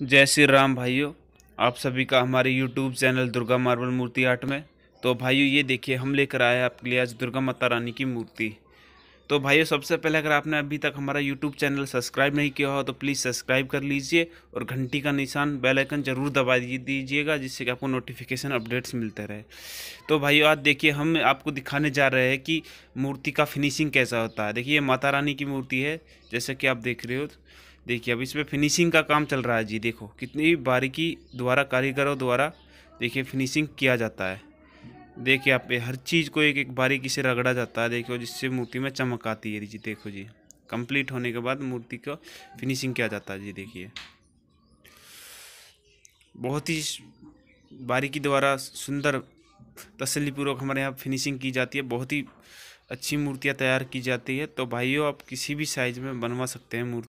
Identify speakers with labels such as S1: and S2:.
S1: जय श्री राम भाइयों आप सभी का हमारे यूट्यूब चैनल दुर्गा मार्बल मूर्ति आर्ट में तो भाइयों ये देखिए हम लेकर आए आपके लिए आज दुर्गा माता रानी की मूर्ति तो भाइयों सबसे पहले अगर आपने अभी तक हमारा यूट्यूब चैनल सब्सक्राइब नहीं किया हो तो प्लीज़ सब्सक्राइब कर लीजिए और घंटी का निशान बेल आइकन जरूर दबा दीजिएगा जिससे कि आपको नोटिफिकेशन अपडेट्स मिलते रहे तो भाइयों आज देखिए हम आपको दिखाने जा रहे हैं कि मूर्ति का फिनिशिंग कैसा होता है देखिए ये माता रानी की मूर्ति है जैसे कि आप देख रहे हो देखिए अब इसमें फिनिशिंग का काम चल रहा है जी देखो कितनी बारीकी द्वारा कारीगरों द्वारा देखिए फिनिशिंग किया जाता है देखिए आप हर चीज़ को एक एक बारीकी से रगड़ा जाता है देखो जिससे मूर्ति में चमक आती है जी देखो जी कंप्लीट होने के बाद मूर्ति को फिनिशिंग किया जाता है जी देखिए बहुत ही बारीकी द्वारा सुंदर तसलीपूर्वक हमारे यहाँ फिनिशिंग की जाती है बहुत ही अच्छी मूर्तियाँ तैयार की जाती है तो भाइयों आप किसी भी साइज़ में बनवा सकते हैं मूर्ति